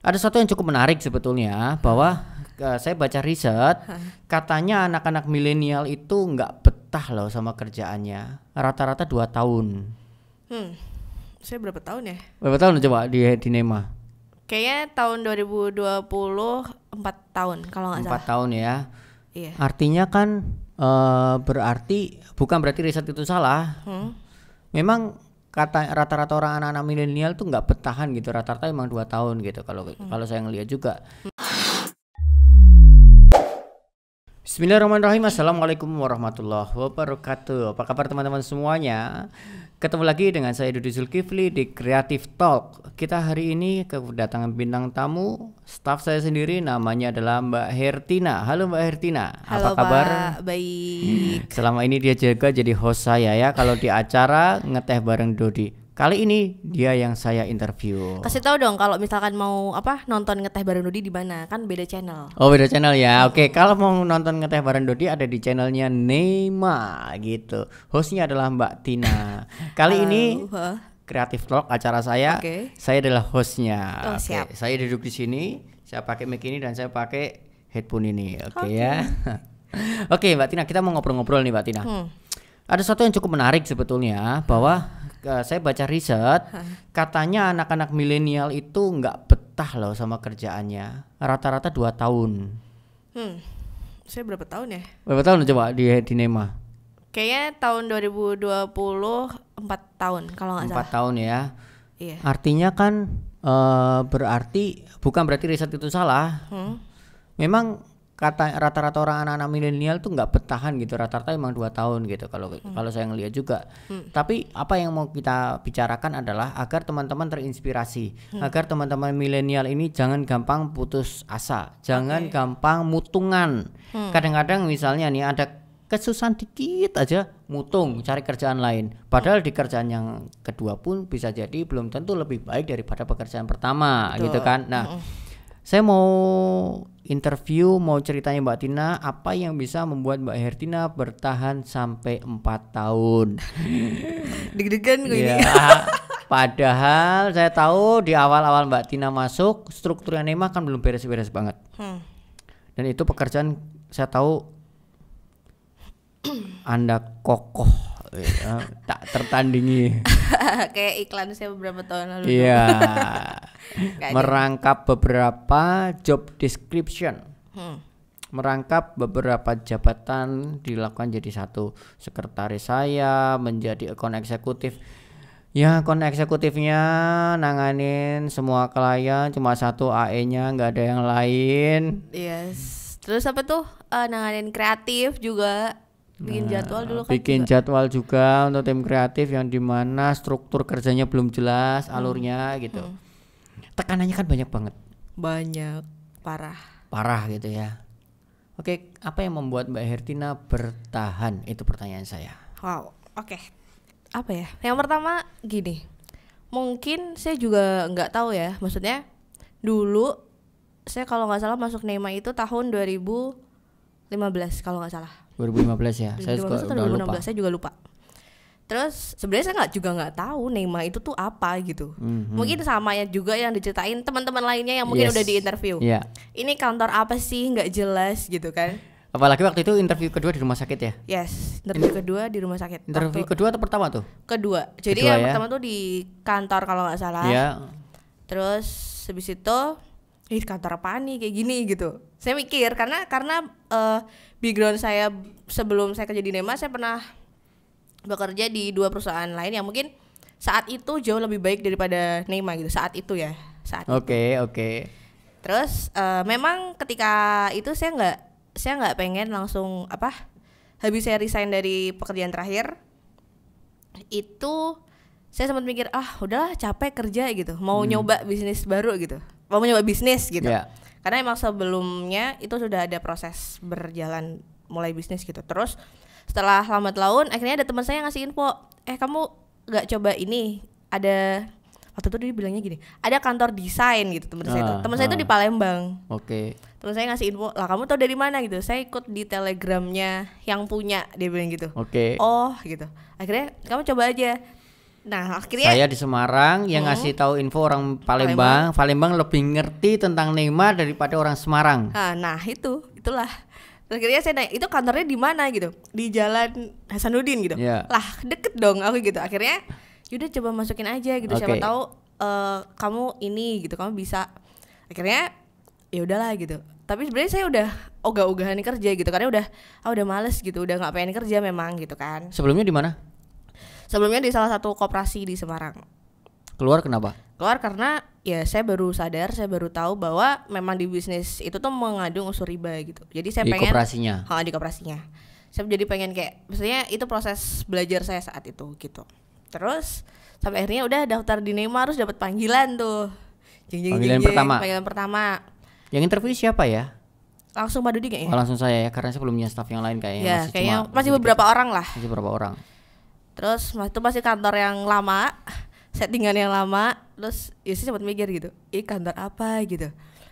Ada satu yang cukup menarik sebetulnya bahwa uh, saya baca riset katanya anak-anak milenial itu nggak betah loh sama kerjaannya rata-rata 2 tahun. Hmm, saya berapa tahun ya? Berapa tahun coba di di Nema? Kayaknya tahun 2020 4 tahun kalau nggak salah. Empat tahun ya. Iya. Artinya kan uh, berarti bukan berarti riset itu salah. Hmm. Memang kata rata-rata orang anak-anak milenial tuh nggak bertahan gitu rata-rata emang dua tahun gitu kalau hmm. kalau saya ngeliat juga hmm. Bismillahirrahmanirrahim Assalamualaikum warahmatullahi wabarakatuh Apa kabar teman-teman semuanya Ketemu lagi dengan saya Dudi Zulkifli di Creative Talk. Kita hari ini kedatangan bintang tamu staff saya sendiri namanya adalah Mbak Hertina. Halo Mbak Hertina. Halo, Apa kabar? Pak. Baik. Selama ini dia jaga jadi host saya ya kalau di acara ngeteh bareng Dodi. Kali ini dia yang saya interview. Kasih tahu dong kalau misalkan mau apa nonton Ngeteh Bareng Dodi di mana? Kan beda channel. Oh, beda channel ya. Oke, okay, kalau mau nonton Ngeteh Bareng Dodi ada di channelnya Nema gitu. Hostnya adalah Mbak Tina. Kali uh, ini uh. Creative Talk acara saya. Okay. Saya adalah hostnya. Oh, siap. Okay. Saya duduk di sini, saya pakai mic ini dan saya pakai headphone ini. Oke okay, okay. ya. Oke, okay, Mbak Tina, kita mau ngobrol-ngobrol nih Mbak Tina. Hmm. Ada satu yang cukup menarik sebetulnya bahwa Eh, saya baca riset katanya anak-anak milenial itu nggak betah loh sama kerjaannya rata-rata dua tahun hmm. saya berapa tahun ya berapa tahun coba di di Nema kayaknya tahun 2020 empat tahun kalau nggak salah empat tahun ya iya. artinya kan uh, berarti bukan berarti riset itu salah hmm. memang kata rata-rata orang anak-anak milenial tuh nggak bertahan gitu rata-rata emang dua tahun gitu kalau hmm. kalau saya ngelihat juga hmm. tapi apa yang mau kita bicarakan adalah agar teman-teman terinspirasi hmm. agar teman-teman milenial ini jangan gampang putus asa jangan okay. gampang mutungan hmm. kadang-kadang hmm. misalnya nih ada kesusahan dikit aja mutung cari kerjaan lain padahal hmm. di kerjaan yang kedua pun bisa jadi belum tentu lebih baik daripada pekerjaan pertama gitu Betul. gitu kan nah hmm saya mau interview, mau ceritanya Mbak Tina, apa yang bisa membuat Mbak Hertina bertahan sampai 4 tahun? Deg-degan gue ya, ini. Iya. padahal saya tahu di awal-awal Mbak Tina masuk, strukturnya nih, kan belum beres-beres banget. Hmm. Dan itu pekerjaan saya tahu Anda kokoh Eh, tak tertandingi. Kayak iklan saya beberapa tahun lalu. Iya. merangkap beberapa job description. Hmm. Merangkap beberapa jabatan dilakukan jadi satu sekretaris saya menjadi account eksekutif. Ya, kon eksekutifnya nanganin semua klien cuma satu AE-nya nggak ada yang lain. Yes. Terus apa tuh? Uh, nanganin kreatif juga bikin nah, jadwal dulu kan bikin juga. jadwal juga untuk tim kreatif yang dimana struktur kerjanya belum jelas hmm. alurnya gitu hmm. tekanannya kan banyak banget banyak parah parah gitu ya oke apa yang membuat mbak Hertina bertahan itu pertanyaan saya wow oke apa ya yang pertama gini mungkin saya juga nggak tahu ya maksudnya dulu saya kalau nggak salah masuk Nema itu tahun 2015 kalau nggak salah 2015 ya. 2015 saya juga atau 2016 saya juga lupa. Terus sebenarnya saya nggak juga nggak tahu Neymar itu tuh apa gitu. Mm -hmm. Mungkin sama ya juga yang diceritain teman-teman lainnya yang mungkin yes. udah di interview. Yeah. Ini kantor apa sih nggak jelas gitu kan? Apalagi waktu itu interview kedua di rumah sakit ya? Yes, interview In kedua di rumah sakit. Interview waktu kedua atau pertama tuh? Kedua. Jadi kedua yang ya. pertama tuh di kantor kalau nggak salah. Yeah. Terus habis itu eh kantor apa nih kayak gini gitu saya mikir karena karena uh, background saya sebelum saya kerja di Nema saya pernah bekerja di dua perusahaan lain yang mungkin saat itu jauh lebih baik daripada Nema gitu saat itu ya saat oke okay, oke okay. terus uh, memang ketika itu saya nggak saya nggak pengen langsung apa habis saya resign dari pekerjaan terakhir itu saya sempat mikir ah udahlah capek kerja gitu mau hmm. nyoba bisnis baru gitu mau nyoba bisnis gitu. Yeah. Karena emang sebelumnya itu sudah ada proses berjalan mulai bisnis gitu. Terus setelah lambat laun akhirnya ada teman saya yang ngasih info, "Eh, kamu gak coba ini? Ada waktu itu dia bilangnya gini, ada kantor desain gitu teman uh, saya itu. Ah, teman uh. saya itu di ah. Palembang. Oke. Okay. Teman saya ngasih info, "Lah, kamu tau dari mana?" gitu. Saya ikut di Telegramnya yang punya, dia bilang gitu. Oke. Okay. Oh, gitu. Akhirnya kamu coba aja. Nah, akhirnya saya di Semarang yang hmm. ngasih tahu info orang Palembang. Palembang, Palembang lebih ngerti tentang Neymar daripada orang Semarang. Nah, itu, itulah. Akhirnya saya nanya, itu kantornya di mana gitu? Di Jalan Hasanuddin gitu. Yeah. Lah, deket dong aku gitu. Akhirnya yaudah coba masukin aja gitu. Okay. Siapa tahu uh, kamu ini gitu, kamu bisa. Akhirnya ya udahlah gitu. Tapi sebenarnya saya udah ogah-ogahan kerja gitu karena udah ah udah males gitu, udah nggak pengen kerja memang gitu kan. Sebelumnya di mana? sebelumnya di salah satu koperasi di Semarang keluar kenapa keluar karena ya saya baru sadar saya baru tahu bahwa memang di bisnis itu tuh mengandung unsur riba gitu jadi saya di pengen koperasinya ha, di koperasinya saya jadi pengen kayak maksudnya itu proses belajar saya saat itu gitu terus sampai akhirnya udah daftar di Neymar harus dapat panggilan tuh jeng, jeng, panggilan jeng, jeng, pertama panggilan pertama yang interview siapa ya langsung Pak Dudi kayaknya oh, langsung saya ya karena saya belum punya staff yang lain kayaknya ya, masih kayaknya cuma masih beberapa orang lah masih beberapa orang terus itu masih kantor yang lama settingan yang lama terus ya sih sempat mikir gitu ini kantor apa gitu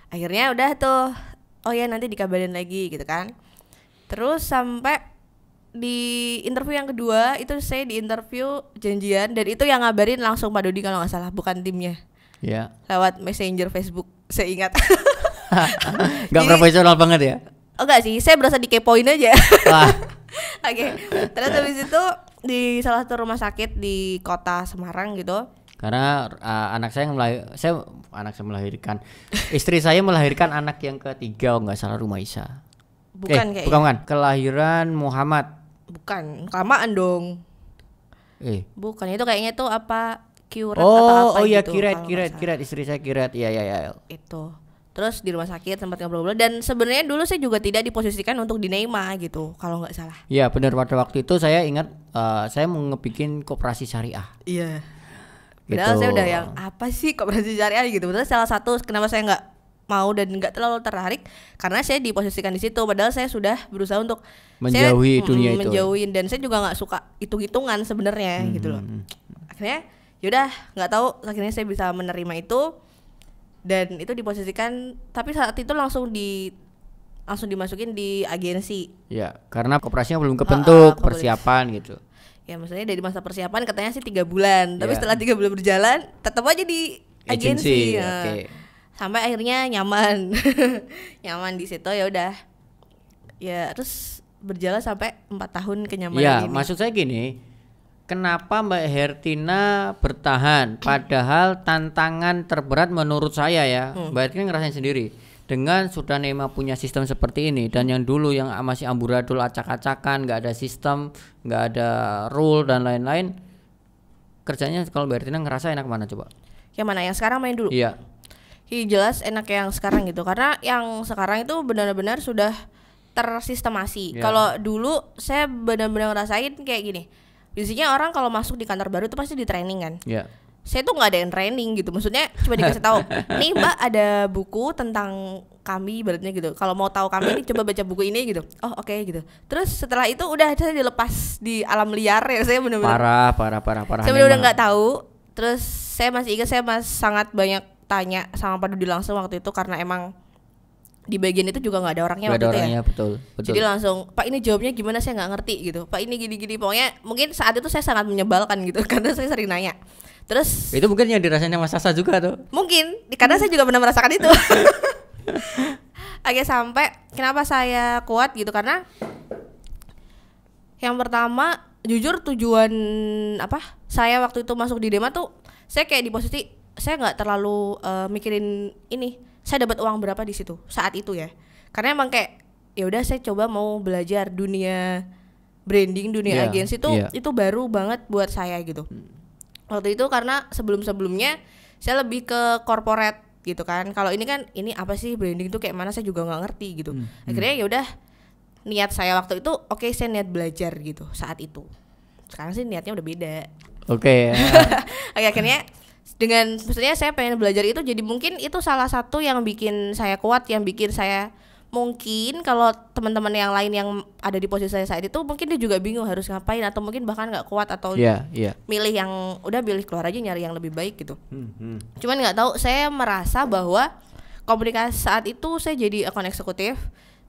akhirnya udah tuh oh ya nanti dikabarin lagi gitu kan terus sampai di interview yang kedua itu saya di interview janjian dan itu yang ngabarin langsung Pak Dodi kalau nggak salah bukan timnya ya lewat messenger Facebook saya ingat nggak profesional banget ya oh enggak sih saya berasa dikepoin aja oke okay. terus habis itu di salah satu rumah sakit di kota Semarang gitu karena uh, anak saya melahir saya anak saya melahirkan istri saya melahirkan anak yang ketiga oh salah rumah Isa bukan eh, kayak bukan, bukan kelahiran Muhammad bukan kelamaan dong eh bukan itu kayaknya tuh apa kiret oh, atau apa oh iya gitu, kiret kiret kiret istri saya kiret iya iya iya itu terus di rumah sakit sempat ngobrol-ngobrol dan sebenarnya dulu saya juga tidak diposisikan untuk di Neima gitu kalau nggak salah Ya benar pada waktu itu saya ingat uh, saya mau ngebikin koperasi syariah iya gitu. Padahal saya udah yang apa sih koperasi syariah gitu terus salah satu kenapa saya nggak mau dan nggak terlalu tertarik karena saya diposisikan di situ padahal saya sudah berusaha untuk menjauhi saya, dunia itu menjauhin dan saya juga nggak suka hitung-hitungan sebenarnya hmm. gitu loh mm-hmm. akhirnya yaudah nggak tahu akhirnya saya bisa menerima itu dan itu diposisikan tapi saat itu langsung di langsung dimasukin di agensi. Ya, karena koperasinya belum kebentuk, uh, persiapan gitu. Ya, maksudnya dari masa persiapan katanya sih tiga bulan, tapi ya. setelah tiga bulan berjalan tetap aja di agensi. agensi. Ya. Okay. Sampai akhirnya nyaman, nyaman di situ ya udah. Ya terus berjalan sampai empat tahun kenyamanan. Ya, ini. maksud saya gini, kenapa Mbak Hertina bertahan padahal tantangan terberat menurut saya ya hmm. Mbak Hertina ngerasain sendiri dengan sudah Nema punya sistem seperti ini dan yang dulu yang masih amburadul acak-acakan nggak ada sistem nggak ada rule dan lain-lain kerjanya kalau Mbak Hertina ngerasa enak mana coba yang mana yang sekarang main dulu iya Hi jelas enak yang sekarang gitu karena yang sekarang itu benar-benar sudah tersistemasi. Yeah. Kalau dulu saya benar-benar ngerasain kayak gini biasanya orang kalau masuk di kantor baru itu pasti di training kan yeah. saya tuh nggak ada yang training gitu maksudnya coba dikasih tahu nih mbak ada buku tentang kami ibaratnya gitu kalau mau tahu kami ini coba baca buku ini gitu oh oke okay, gitu terus setelah itu udah saya dilepas di alam liar ya saya benar-benar parah parah parah parah saya benar nggak tahu terus saya masih ingat saya masih sangat banyak tanya sama Pak Dudi langsung waktu itu karena emang di bagian itu juga nggak ada orangnya gak waktu ada ya? orangnya, ya. betul, betul. Jadi langsung Pak ini jawabnya gimana saya nggak ngerti gitu. Pak ini gini-gini pokoknya mungkin saat itu saya sangat menyebalkan gitu karena saya sering nanya. Terus itu mungkin yang dirasain sama Sasa juga tuh. Mungkin karena saya juga pernah merasakan itu. Agak sampai kenapa saya kuat gitu karena yang pertama jujur tujuan apa saya waktu itu masuk di Dema tuh saya kayak di posisi saya nggak terlalu uh, mikirin ini saya dapat uang berapa di situ saat itu ya karena emang kayak ya udah saya coba mau belajar dunia branding dunia yeah, agensi itu yeah. Iya. itu baru banget buat saya gitu hmm. waktu itu karena sebelum sebelumnya saya lebih ke corporate gitu kan kalau ini kan ini apa sih branding itu kayak mana saya juga nggak ngerti gitu hmm, hmm. akhirnya ya udah niat saya waktu itu oke okay, saya niat belajar gitu saat itu sekarang sih niatnya udah beda oke okay, ya. akhirnya dengan maksudnya saya pengen belajar itu jadi mungkin itu salah satu yang bikin saya kuat yang bikin saya mungkin kalau teman-teman yang lain yang ada di posisi saya saat itu mungkin dia juga bingung harus ngapain atau mungkin bahkan nggak kuat atau yeah, yeah. milih yang udah pilih keluar aja nyari yang lebih baik gitu hmm, hmm. cuman nggak tahu saya merasa bahwa komunikasi saat itu saya jadi akun eksekutif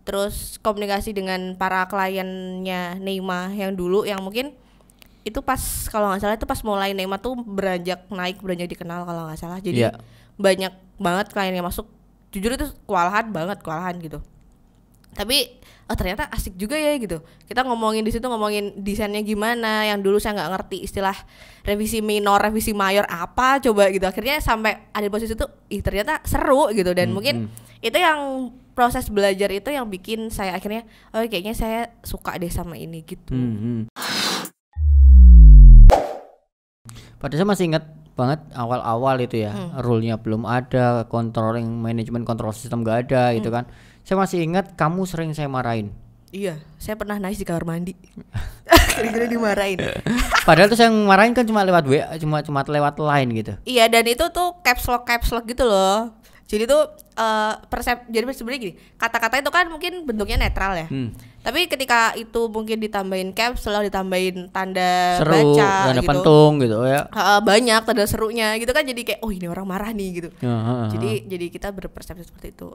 terus komunikasi dengan para kliennya Neymar yang dulu yang mungkin itu pas kalau nggak salah itu pas mulai Neymar tuh beranjak naik beranjak dikenal kalau nggak salah jadi yeah. banyak banget klien yang masuk jujur itu kewalahan banget kewalahan gitu tapi oh ternyata asik juga ya gitu kita ngomongin di situ ngomongin desainnya gimana yang dulu saya nggak ngerti istilah revisi minor revisi mayor apa coba gitu akhirnya sampai ada di posisi itu ih ternyata seru gitu dan hmm, mungkin hmm. itu yang proses belajar itu yang bikin saya akhirnya oh kayaknya saya suka deh sama ini gitu hmm, hmm. Pada saya masih ingat banget awal-awal itu ya, hmm. rule belum ada, controlling management control sistem gak ada gitu hmm. gitu kan. Saya masih ingat kamu sering saya marahin. Iya, saya pernah nangis di kamar mandi. Kira-kira dimarahin. Padahal tuh saya marahin kan cuma lewat WA, cuma cuma lewat line gitu. Iya, dan itu tuh caps lock caps lock gitu loh. Jadi tuh uh, persep jadi sebenarnya gini, kata-kata itu kan mungkin bentuknya netral ya. Hmm. Tapi ketika itu mungkin ditambahin caps, selalu ditambahin tanda Seru, baca tanda gitu. pantung gitu ya. Uh, banyak tanda serunya gitu kan jadi kayak oh ini orang marah nih gitu. Uh, ya, huh Jadi jadi kita berpersepsi seperti itu.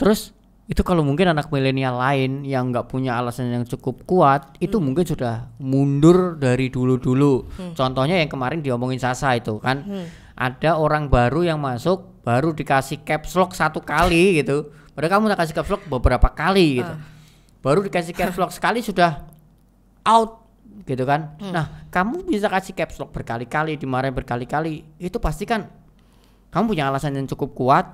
Terus itu kalau mungkin anak milenial lain yang nggak punya alasan yang cukup kuat hmm. itu mungkin sudah mundur dari dulu-dulu. Hmm. Contohnya yang kemarin diomongin Sasa itu kan hmm. ada orang baru yang masuk baru dikasih caps lock satu kali gitu padahal kamu udah kasih caps lock beberapa kali gitu ah. baru dikasih caps lock sekali sudah out gitu kan hmm. nah kamu bisa kasih caps lock berkali-kali dimarahin berkali-kali itu pasti kan kamu punya alasan yang cukup kuat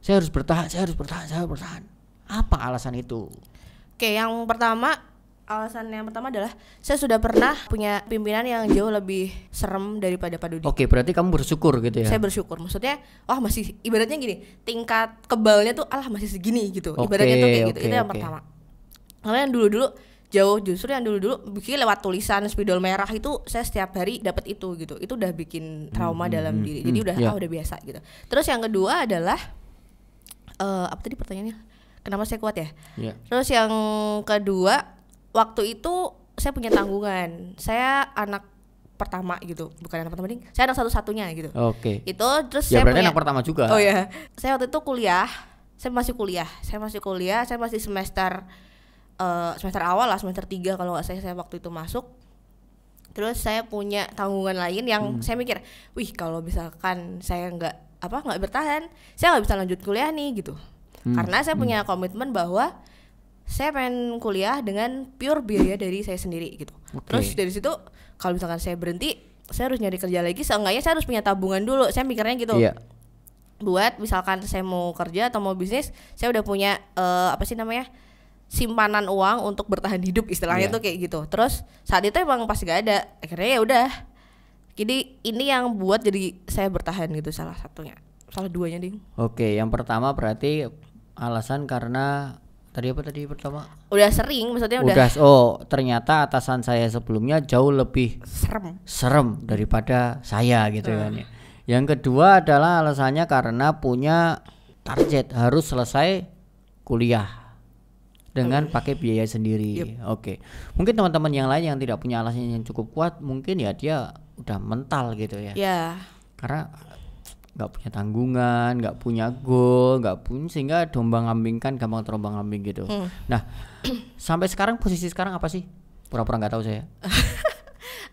saya harus bertahan saya harus bertahan saya harus bertahan apa alasan itu oke yang pertama alasan yang pertama adalah saya sudah pernah punya pimpinan yang jauh lebih serem daripada Pak Dodi. Oke, berarti kamu bersyukur gitu ya? Saya bersyukur. Maksudnya, wah masih ibaratnya gini, tingkat kebalnya tuh alah masih segini gitu. Oke, ibaratnya tuh kayak gitu. oke, Itu yang oke. pertama. Karena yang dulu-dulu jauh justru yang dulu-dulu bikin lewat tulisan spidol merah itu saya setiap hari dapat itu gitu. Itu udah bikin trauma hmm, dalam hmm, diri. Hmm, Jadi hmm, udah yeah. ah udah biasa gitu. Terus yang kedua adalah uh, apa tadi pertanyaannya? Kenapa saya kuat ya? Yeah. Terus yang kedua waktu itu saya punya tanggungan. Saya anak pertama gitu bukan anak pertama ding saya anak satu satunya gitu oke okay. itu terus ya saya berarti punya, anak pertama juga oh ya saya waktu itu kuliah saya masih kuliah saya masih kuliah saya masih semester uh, semester awal lah semester tiga kalau nggak saya saya waktu itu masuk terus saya punya tanggungan lain yang hmm. saya mikir wih kalau misalkan saya nggak apa nggak bertahan saya nggak bisa lanjut kuliah nih gitu hmm. karena saya punya hmm. komitmen bahwa saya pengen kuliah dengan pure biaya dari saya sendiri gitu. Okay. Terus dari situ kalau misalkan saya berhenti, saya harus nyari kerja lagi. Seenggaknya saya harus punya tabungan dulu. Saya mikirnya gitu. Yeah. Buat misalkan saya mau kerja atau mau bisnis, saya udah punya uh, apa sih namanya? simpanan uang untuk bertahan hidup istilahnya yeah. tuh kayak gitu. Terus saat itu emang pasti gak ada. Akhirnya ya udah. Jadi ini yang buat jadi saya bertahan gitu salah satunya. Salah duanya ding. Oke, okay, yang pertama berarti alasan karena Tadi apa tadi pertama? Udah sering, maksudnya udah. Udah. Oh, ternyata atasan saya sebelumnya jauh lebih serem. Serem daripada saya gitu kan. hmm. kan ya. Yang kedua adalah alasannya karena punya target harus selesai kuliah dengan hmm. pakai biaya sendiri. Yep. Oke. Mungkin teman-teman yang lain yang tidak punya alasan yang cukup kuat, mungkin ya dia udah mental gitu ya. Ya. Yeah. Karena nggak punya tanggungan, nggak punya goal, nggak pun sehingga dombang ambingkan gampang terombang ambing gitu. Hmm. Nah, sampai sekarang posisi sekarang apa sih? Pura-pura nggak -pura tahu saya.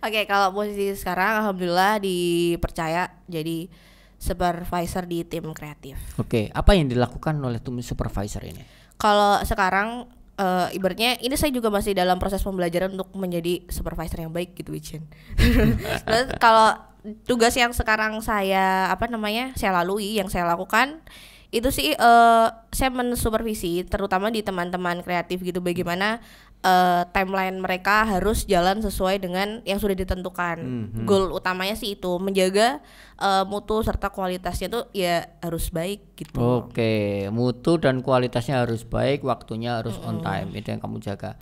Oke, okay, kalau posisi sekarang alhamdulillah dipercaya jadi supervisor di tim kreatif. Oke, okay, apa yang dilakukan oleh tim supervisor ini? Kalau sekarang uh, ibaratnya ini saya juga masih dalam proses pembelajaran untuk menjadi supervisor yang baik gitu Wicin. Terus kalau tugas yang sekarang saya apa namanya saya lalui yang saya lakukan itu sih uh, saya mensupervisi terutama di teman-teman kreatif gitu bagaimana uh, timeline mereka harus jalan sesuai dengan yang sudah ditentukan mm -hmm. goal utamanya sih itu menjaga uh, mutu serta kualitasnya tuh ya harus baik gitu oke okay. mutu dan kualitasnya harus baik waktunya harus mm -hmm. on time itu yang kamu jaga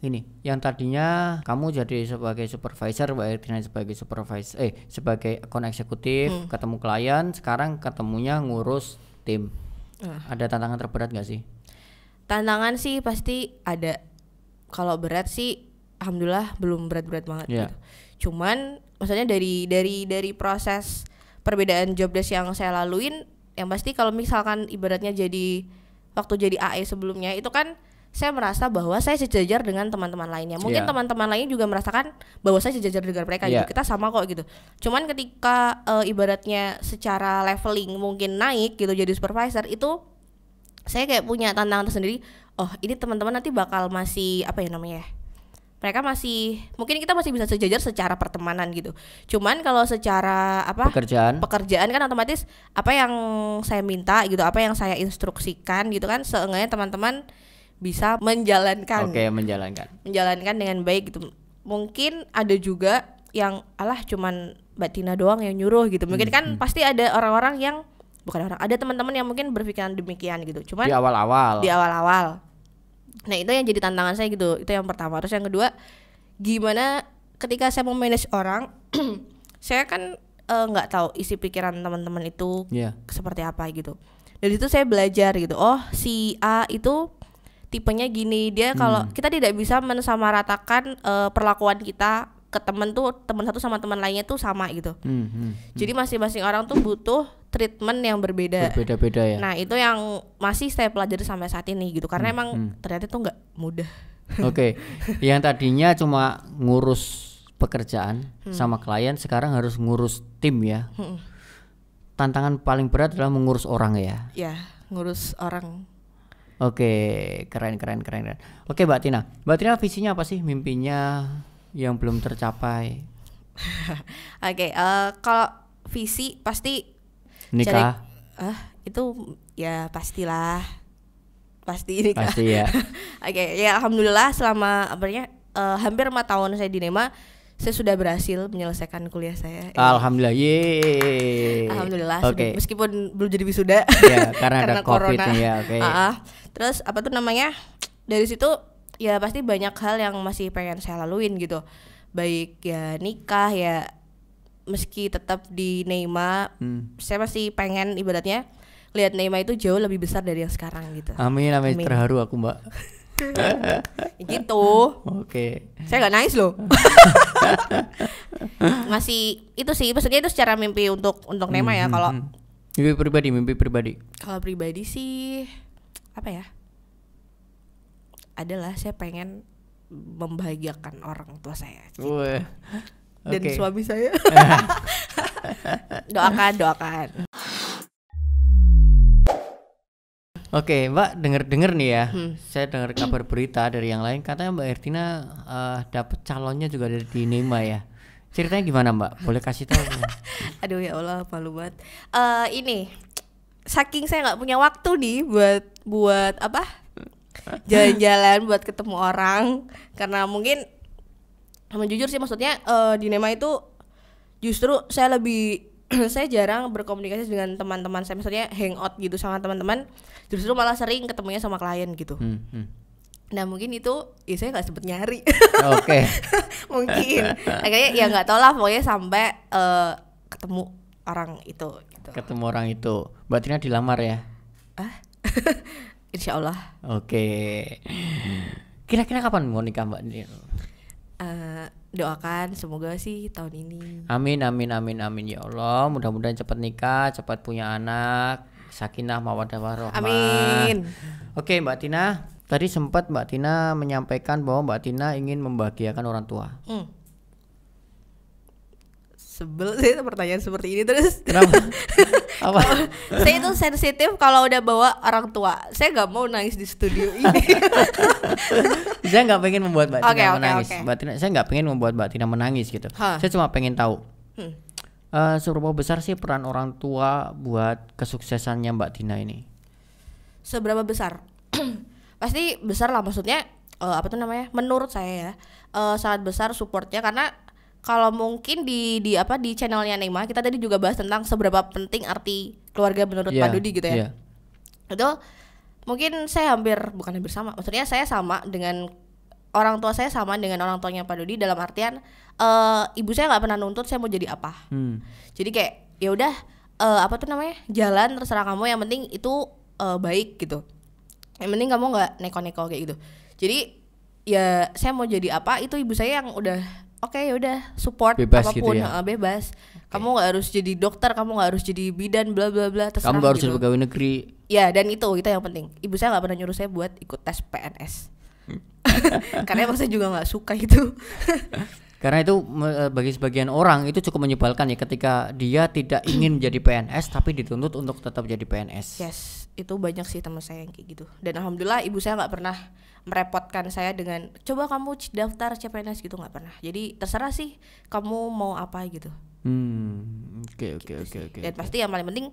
ini yang tadinya kamu jadi sebagai supervisor Mbak sebagai supervisor eh sebagai akun eksekutif hmm. ketemu klien sekarang ketemunya ngurus tim uh. ada tantangan terberat gak sih tantangan sih pasti ada kalau berat sih alhamdulillah belum berat-berat banget yeah. gitu. cuman maksudnya dari dari dari proses perbedaan job desk yang saya laluin yang pasti kalau misalkan ibaratnya jadi waktu jadi AE sebelumnya itu kan saya merasa bahwa saya sejajar dengan teman-teman lainnya. Mungkin iya. teman-teman yeah. lain juga merasakan bahwa saya sejajar dengan mereka yeah. gitu. Iya. Kita sama kok gitu. Cuman ketika uh, ibaratnya secara leveling mungkin naik gitu jadi supervisor itu saya kayak punya tantangan tersendiri. Oh, ini teman-teman nanti bakal masih apa ya namanya ya, mereka masih mungkin kita masih bisa sejajar secara pertemanan gitu. Cuman kalau secara apa pekerjaan pekerjaan kan otomatis apa yang saya minta gitu, apa yang saya instruksikan gitu kan seenggaknya teman-teman bisa menjalankan. Oke, okay, menjalankan. Menjalankan dengan baik gitu. Mungkin ada juga yang alah cuman Mbak Tina doang yang nyuruh gitu. Mungkin hmm, kan hmm. pasti ada orang-orang yang bukan orang, ada teman-teman yang mungkin berpikiran demikian gitu. Cuman di awal-awal. Di awal-awal. Nah, itu yang jadi tantangan saya gitu. Itu yang pertama. Terus yang kedua, gimana ketika saya mau manage orang, saya kan eh, nggak uh, tahu isi pikiran teman-teman itu yeah. seperti apa gitu. Dari itu saya belajar gitu. Oh, si A itu tipenya gini dia hmm. kalau hmm. kita tidak bisa mensamaratakan uh, perlakuan kita ke temen tuh temen satu sama teman lainnya tuh sama gitu hmm, hmm, hmm, jadi masing-masing orang tuh butuh treatment yang berbeda berbeda-beda ya nah itu yang masih saya pelajari sampai saat ini gitu karena hmm, emang hmm. ternyata tuh nggak mudah oke okay. yang tadinya cuma ngurus pekerjaan hmm. sama klien sekarang harus ngurus tim ya hmm. tantangan paling berat adalah mengurus orang ya ya ngurus orang Oke, keren keren keren. Oke, Mbak Tina. Mbak Tina visinya apa sih? Mimpinya yang belum tercapai. Oke, okay, uh, eh, kalau visi pasti nikah. Cari, uh, itu ya pastilah. Pasti nikah. Pasti ya. Oke, okay, ya alhamdulillah selama apa uh, hampir 4 tahun saya di Nema saya sudah berhasil menyelesaikan kuliah saya. Alhamdulillah, ye. Alhamdulillah. Oke. Okay. Meskipun belum jadi wisuda. Ya, karena, ada covid ya. Oke. Okay. Uh, terus apa tuh namanya? Dari situ ya pasti banyak hal yang masih pengen saya laluin gitu. Baik ya nikah ya meski tetap di Neima, hmm. saya masih pengen ibaratnya lihat Neima itu jauh lebih besar dari yang sekarang gitu. Amin amin, amin. terharu aku, Mbak. gitu oke okay. saya nggak nangis loh masih itu sih maksudnya itu secara mimpi untuk untuk Nema ya hmm, hmm, kalau hmm, mimpi pribadi mimpi pribadi kalau pribadi sih apa ya adalah saya pengen membahagiakan orang tua saya gitu. dan suami saya doakan doakan Oke, Mbak denger dengar nih ya. Hmm. Saya dengar kabar berita dari yang lain katanya Mbak Ertina uh, eh, dapat calonnya juga dari di Nema ya. Ceritanya gimana, Mbak? Boleh kasih tahu? Aduh ya Allah, malu banget. Uh, ini saking saya nggak punya waktu nih buat buat apa? Jalan-jalan buat ketemu orang karena mungkin jujur sih maksudnya uh, di Nema itu justru saya lebih saya jarang berkomunikasi dengan teman-teman saya maksudnya hangout gitu sama teman-teman justru malah sering ketemunya sama klien gitu hmm, hmm. Nah mungkin itu ya saya nggak sempet nyari. Oke. mungkin. Akhirnya ya nggak tau lah pokoknya sampai uh, ketemu orang itu. Gitu. Ketemu orang itu. Mbak Tina dilamar ya? Ah? Insya Allah. Oke. Okay. Kira-kira kapan mau nikah Mbak Tina? Uh, eh, doakan semoga sih tahun ini. Amin amin amin amin ya Allah. Mudah-mudahan cepat nikah, cepat punya anak, sakinah mawaddah warahmah. Amin. Oke Mbak Tina, tadi sempat Mbak Tina menyampaikan bahwa Mbak Tina ingin membahagiakan orang tua. Hmm sebel sih pertanyaan seperti ini terus kenapa apa saya itu sensitif kalau udah bawa orang tua saya nggak mau nangis di studio ini saya nggak pengen membuat mbak Tina menangis okay, okay. mbak Tina saya nggak pengen membuat mbak Tina menangis gitu huh. saya cuma pengen tahu hmm. uh, seberapa besar sih peran orang tua buat kesuksesannya mbak Tina ini seberapa besar pasti besar lah maksudnya uh, apa tuh namanya menurut saya ya uh, sangat besar supportnya karena kalau mungkin di di apa di channelnya Nema kita tadi juga bahas tentang seberapa penting arti keluarga menurut yeah, Pak Dudi gitu ya. Yeah. Itu mungkin saya hampir bukan hampir sama. Maksudnya saya sama dengan orang tua saya sama dengan orang tuanya Pak Dudi dalam artian uh, ibu saya nggak pernah nuntut saya mau jadi apa. Hmm. Jadi kayak ya udah uh, apa tuh namanya? jalan terserah kamu yang penting itu uh, baik gitu. Yang penting kamu nggak neko-neko kayak gitu. Jadi ya saya mau jadi apa itu ibu saya yang udah oke okay, yaudah support bebas gitu apapun gitu ya? bebas okay. kamu nggak harus jadi dokter kamu nggak harus jadi bidan bla bla bla terserah kamu gak harus gitu. jadi pegawai negeri ya dan itu kita yang penting ibu saya nggak pernah nyuruh saya buat ikut tes PNS karena emang saya juga nggak suka itu karena itu e, bagi sebagian orang itu cukup menyebalkan ya ketika dia tidak ingin menjadi PNS tapi dituntut untuk tetap jadi PNS yes itu banyak sih teman saya yang kayak gitu dan alhamdulillah ibu saya nggak pernah merepotkan saya dengan coba kamu daftar CPNS gitu nggak pernah jadi terserah sih kamu mau apa gitu hmm, oke oke gitu oke oke dan okay. pasti yang paling penting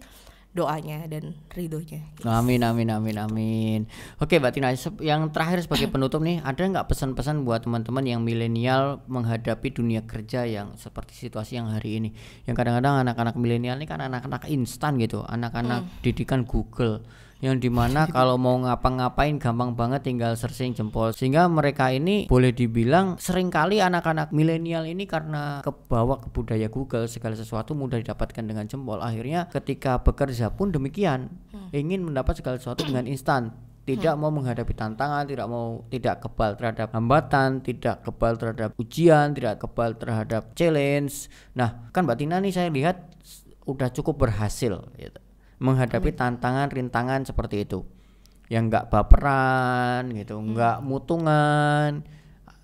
doanya dan ridhonya. Yes. Amin amin amin amin. Oke Mbak Tina, yang terakhir sebagai penutup nih, ada nggak pesan-pesan buat teman-teman yang milenial menghadapi dunia kerja yang seperti situasi yang hari ini? Yang kadang-kadang anak-anak milenial ini kan anak-anak instan gitu, anak-anak hmm. didikan Google yang dimana kalau mau ngapa-ngapain gampang banget tinggal searching jempol sehingga mereka ini boleh dibilang seringkali anak-anak milenial ini karena kebawa ke budaya Google segala sesuatu mudah didapatkan dengan jempol akhirnya ketika bekerja pun demikian hmm. ingin mendapat segala sesuatu dengan instan tidak hmm. mau menghadapi tantangan, tidak mau tidak kebal terhadap hambatan, tidak kebal terhadap ujian, tidak kebal terhadap challenge. Nah, kan Mbak Tina nih saya lihat udah cukup berhasil gitu menghadapi Amin. Iya. tantangan rintangan seperti itu yang nggak baperan gitu hmm. nggak hmm. mutungan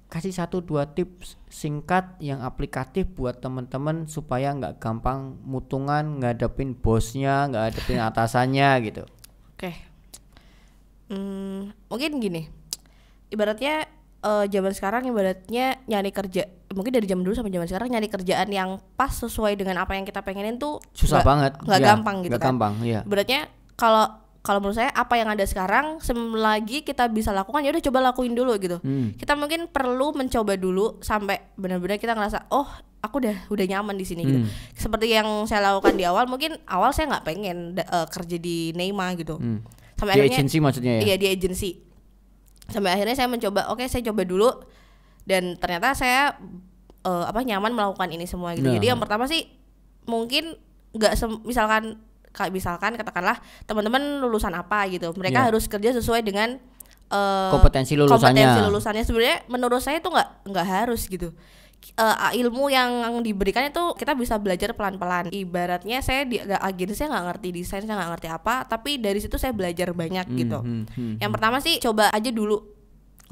kasih satu dua tips singkat yang aplikatif buat teman-teman supaya nggak gampang mutungan ngadepin bosnya nggak ngadepin atasannya gitu oke okay. hmm, mungkin gini ibaratnya uh, zaman sekarang ibaratnya nyari kerja mungkin dari zaman dulu sampai zaman sekarang nyari kerjaan yang pas sesuai dengan apa yang kita pengenin tuh susah gak, banget nggak ya, gampang gitu gak kan gampang ya beratnya kalau kalau menurut saya apa yang ada sekarang lagi kita bisa lakukan ya udah coba lakuin dulu gitu hmm. kita mungkin perlu mencoba dulu sampai benar-benar kita ngerasa oh aku udah udah nyaman di sini gitu. hmm. gitu seperti yang saya lakukan di awal mungkin awal saya nggak pengen uh, kerja di Neymar gitu hmm. sampai di akhirnya, agensi maksudnya ya iya di agensi sampai akhirnya saya mencoba oke okay, saya coba dulu dan ternyata saya uh, apa nyaman melakukan ini semua gitu. Nah. Jadi yang pertama sih mungkin nggak misalkan misalkan katakanlah teman-teman lulusan apa gitu. Mereka yeah. harus kerja sesuai dengan uh, kompetensi lulusannya. Kompetensi lulusannya sebenarnya menurut saya itu nggak nggak harus gitu. Uh, ilmu yang diberikan itu kita bisa belajar pelan-pelan. Ibaratnya saya di agen saya nggak ngerti desain, saya nggak ngerti apa, tapi dari situ saya belajar banyak gitu. Mm -hmm. Yang hmm. pertama sih coba aja dulu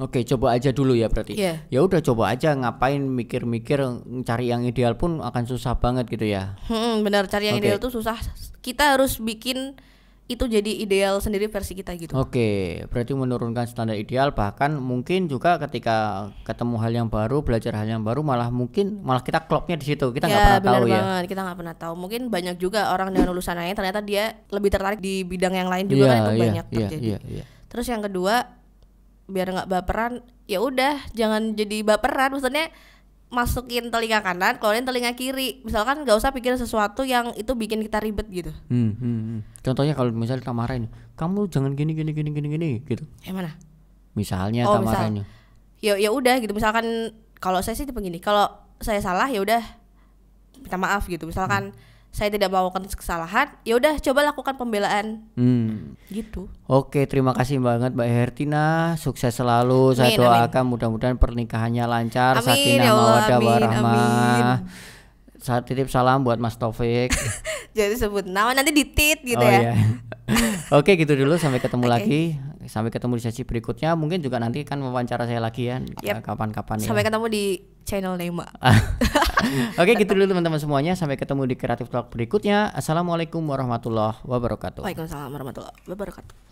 Oke, coba aja dulu ya berarti. Yeah. Ya udah coba aja ngapain mikir-mikir cari yang ideal pun akan susah banget gitu ya. Hmm, benar cari yang okay. ideal tuh susah. Kita harus bikin itu jadi ideal sendiri versi kita gitu. Oke, berarti menurunkan standar ideal bahkan mungkin juga ketika ketemu hal yang baru, belajar hal yang baru malah mungkin malah kita klopnya di situ. Kita ya, nggak ya, pernah tahu ya. banget. ya. kita nggak pernah tahu. Mungkin banyak juga orang dengan lulusan lain ternyata dia lebih tertarik di bidang yang lain juga yeah, kan iya, itu yeah, banyak yeah, terjadi. Yeah, yeah. Terus yang kedua biar nggak baperan ya udah jangan jadi baperan maksudnya masukin telinga kanan keluarin telinga kiri misalkan nggak usah pikir sesuatu yang itu bikin kita ribet gitu hmm, hmm, hmm. contohnya kalau misalnya kita marahin kamu jangan gini gini gini gini gini gitu ya mana misalnya oh, misal, ya ya udah gitu misalkan kalau saya sih tipe gini kalau saya salah ya udah minta maaf gitu misalkan hmm saya tidak melakukan kesalahan ya udah coba lakukan pembelaan hmm. gitu oke terima kasih banget mbak Hertina sukses selalu amin, saya doakan mudah-mudahan pernikahannya lancar amin, sakinah ya mawadah warahmah saya titip salam buat Mas Taufik jadi sebut nama nanti ditit gitu oh, ya iya. Oke, gitu dulu sampai ketemu okay. lagi. Sampai ketemu di sesi berikutnya. Mungkin juga nanti kan wawancara saya lagi ya kapan kapan-kapan ya. Sampai ketemu di channel Nema. Oke, gitu dulu teman-teman semuanya. Sampai ketemu di kreatif Talk berikutnya. Assalamualaikum warahmatullahi wabarakatuh. Waalaikumsalam warahmatullahi wabarakatuh.